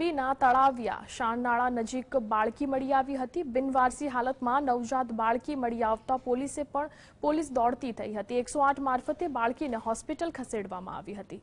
બી ના તળાવિયા શાનનાળા નજીક બાળકી મડી આવી હતી બિન વાર્સી હાલતમાં નવજાત બાળકી મડી આવતા પોલીસે પણ પોલીસ દોડતી થઈ હતી 108 માર્ફતે બાળકીને હોસ્પિટલ ખસેડવામાં આવી હતી